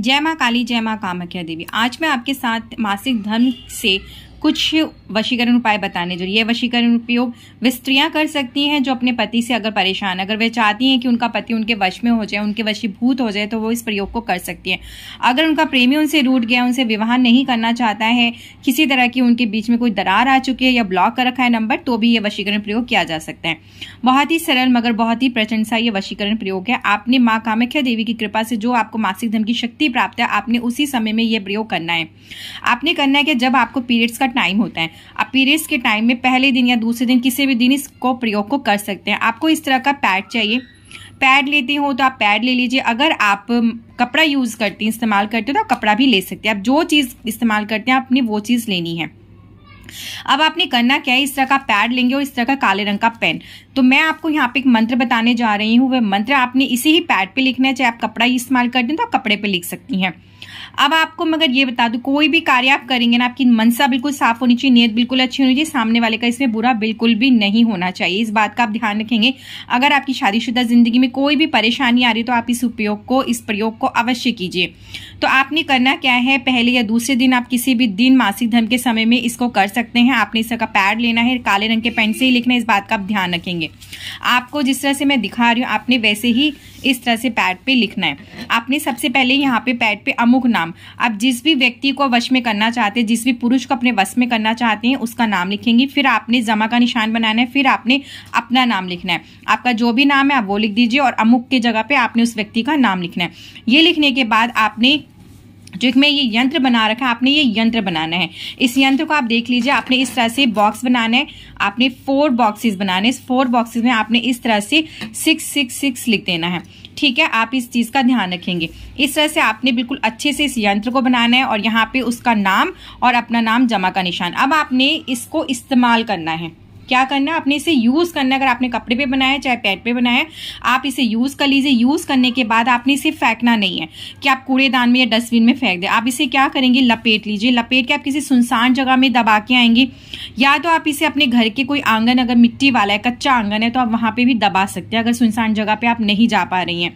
जय माँ काली जय माँ कामख्या देवी आज मैं आपके साथ मासिक धर्म से कुछ वशीकरण उपाय बताने जो ये वशीकरण उपयोग वे स्त्रियाँ कर सकती हैं जो अपने पति से अगर परेशान अगर वे चाहती हैं कि उनका पति उनके वश में हो जाए उनके वशीभूत हो जाए तो वो इस प्रयोग को कर सकती हैं अगर उनका प्रेमी उनसे रूट गया उनसे विवाह नहीं करना चाहता है किसी तरह की उनके बीच में कोई दरार आ चुकी है या ब्लॉक कर रखा है नंबर तो भी ये वशीकरण प्रयोग किया जा सकता है बहुत ही सरल मगर बहुत ही प्रचंड सा ये वशीकरण प्रयोग है आपने माँ कामाख्या देवी की कृपा से जो आपको मासिक धन की शक्ति प्राप्त है आपने उसी समय में ये प्रयोग करना है आपने करना है कि जब आपको पीरियड्स का टाइम होता है आप पीरियड्स के टाइम में पहले दिन या दूसरे दिन किसी भी दिन इसको प्रयोग को कर सकते हैं आपको इस तरह का पैड चाहिए पैड लेते हो तो आप पैड ले लीजिए अगर आप कपड़ा यूज़ करते हैं इस्तेमाल करते हो तो आप कपड़ा भी ले सकते हैं आप जो चीज़ इस्तेमाल करते हैं आपने वो चीज़ लेनी है अब आपने करना क्या है इस तरह का पैड लेंगे और इस तरह का काले रंग का पेन तो मैं आपको यहाँ पे एक मंत्र बताने जा रही हूँ वह मंत्र आपने इसी ही पैड पे लिखना है चाहे आप कपड़ा इस्तेमाल कर दें तो आप कपड़े पे लिख सकती हैं अब आपको मगर ये बता दूं कोई भी कार्य आप करेंगे ना आपकी मनसा बिल्कुल साफ होनी चाहिए नीयत बिल्कुल अच्छी होनी चाहिए सामने वाले का इसमें बुरा बिल्कुल भी नहीं होना चाहिए इस बात का आप ध्यान रखेंगे अगर आपकी शादीशुदा जिंदगी में कोई भी परेशानी आ रही है तो आप इस उपयोग को इस प्रयोग को अवश्य कीजिए तो आपने करना क्या है पहले या दूसरे दिन आप किसी भी दिन मासिक धर्म के समय में इसको कर सकते हैं आपने इसका पैड लेना है काले रंग के पेन से ही लिखना है इस बात का आप ध्यान रखेंगे आपको जिस तरह से मैं दिखा रही हूँ आपने वैसे ही इस तरह से पैड पर लिखना है आपने सबसे पहले यहाँ पे पैड पे अमुक नाम आप जिस भी व्यक्ति को वश में करना चाहते हैं जिस भी पुरुष को अपने वश में करना चाहते हैं उसका नाम लिखेंगे फिर आपने जमा का निशान बनाना है फिर आपने अपना नाम लिखना है आपका जो भी नाम है आप वो लिख दीजिए और अमुक की जगह पे आपने उस व्यक्ति का नाम लिखना है ये लिखने के बाद आपने जो मैं ये यंत्र बना रखा है आपने ये यंत्र बनाना है इस यंत्र को आप देख लीजिए आपने इस तरह से बॉक्स बनाना है आपने फोर बॉक्सेस बनाने इस फोर बॉक्सेस में आपने इस तरह से सिक्स सिक्स सिक्स लिख देना है ठीक है आप इस चीज़ का ध्यान रखेंगे इस तरह से आपने बिल्कुल अच्छे से इस यंत्र को बनाना है और यहाँ पे उसका नाम और अपना नाम जमा का निशान अब आपने इसको इस्तेमाल करना है क्या करना है आपने इसे यूज़ करना है अगर आपने कपड़े पे बनाया चाहे पैड पे बनाया आप इसे यूज़ कर लीजिए यूज़ करने के बाद आपने इसे फेंकना नहीं है कि आप कूड़ेदान में या डस्टबिन में फेंक दें आप इसे क्या करेंगे लपेट लीजिए लपेट के आप किसी सुनसान जगह में दबा के आएंगे या तो आप इसे अपने घर के कोई आंगन अगर मिट्टी वाला है कच्चा आंगन है तो आप वहां पर भी दबा सकते हैं अगर सुनसान जगह पर आप नहीं जा पा रही हैं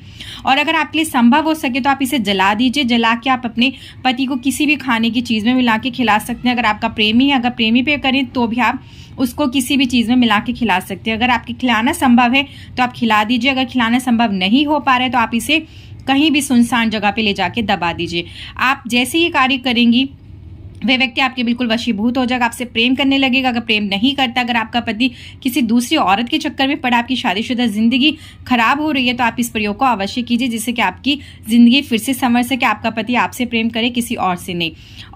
और अगर आपके लिए संभव हो सके तो आप इसे जला दीजिए जला के आप अपने पति को किसी भी खाने की चीज़ में मिला के खिला सकते हैं अगर आपका प्रेमी है अगर प्रेमी पे करें तो भी आप उसको किसी भी चीज़ में मिला के खिला सकते हैं अगर आपके खिलाना संभव है तो आप खिला दीजिए अगर खिलाना संभव नहीं हो पा रहा है तो आप इसे कहीं भी सुनसान जगह पे ले जाके दबा दीजिए आप जैसे ही कार्य करेंगी वह व्यक्ति आपके बिल्कुल वशीभूत हो जाएगा आपसे प्रेम करने लगेगा अगर प्रेम नहीं करता अगर आपका पति किसी दूसरी औरत के चक्कर में पड़ा आपकी शादीशुदा ज़िंदगी खराब हो रही है तो आप इस प्रयोग को अवश्य कीजिए जिससे कि आपकी ज़िंदगी फिर से समझ सके आपका पति आपसे प्रेम करे किसी और से नहीं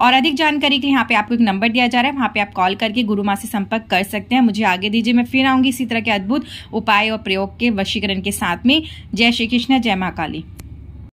और अधिक जानकारी के लिए यहाँ पे आपको एक नंबर दिया जा रहा है वहां पर आप कॉल करके गुरु माँ से संपर्क कर सकते हैं मुझे आगे दीजिए मैं फिर आऊंगी इसी तरह के अद्भुत उपाय और प्रयोग के वशीकरण के साथ में जय श्री कृष्ण जय महाकाली